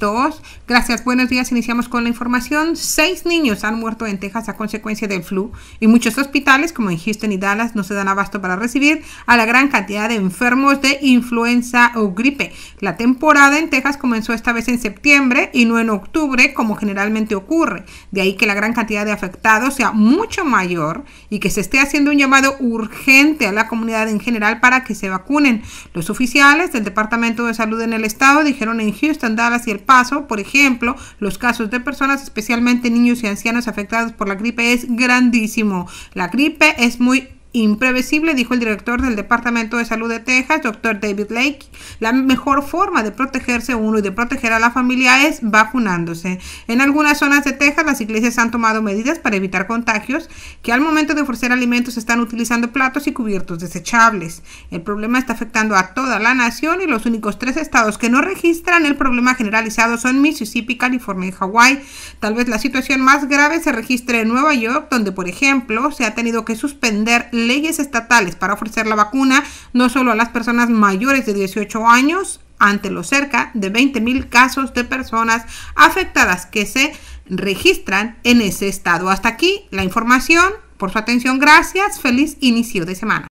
2... Gracias, buenos días. Iniciamos con la información. Seis niños han muerto en Texas a consecuencia del flu y muchos hospitales, como en Houston y Dallas, no se dan abasto para recibir a la gran cantidad de enfermos de influenza o gripe. La temporada en Texas comenzó esta vez en septiembre y no en octubre, como generalmente ocurre. De ahí que la gran cantidad de afectados sea mucho mayor y que se esté haciendo un llamado urgente a la comunidad en general para que se vacunen. Los oficiales del Departamento de Salud en el estado dijeron en Houston, Dallas y El Paso, por ejemplo, los casos de personas, especialmente niños y ancianos afectados por la gripe, es grandísimo. La gripe es muy imprevisible, dijo el director del Departamento de Salud de Texas, doctor David Lake. La mejor forma de protegerse uno y de proteger a la familia es vacunándose. En algunas zonas de Texas las iglesias han tomado medidas para evitar contagios que al momento de ofrecer alimentos están utilizando platos y cubiertos desechables. El problema está afectando a toda la nación y los únicos tres estados que no registran el problema generalizado son Mississippi, California y Hawái. Tal vez la situación más grave se registre en Nueva York, donde por ejemplo se ha tenido que suspender leyes estatales para ofrecer la vacuna no solo a las personas mayores de 18 años, ante los cerca de 20 mil casos de personas afectadas que se registran en ese estado. Hasta aquí la información. Por su atención, gracias. Feliz inicio de semana.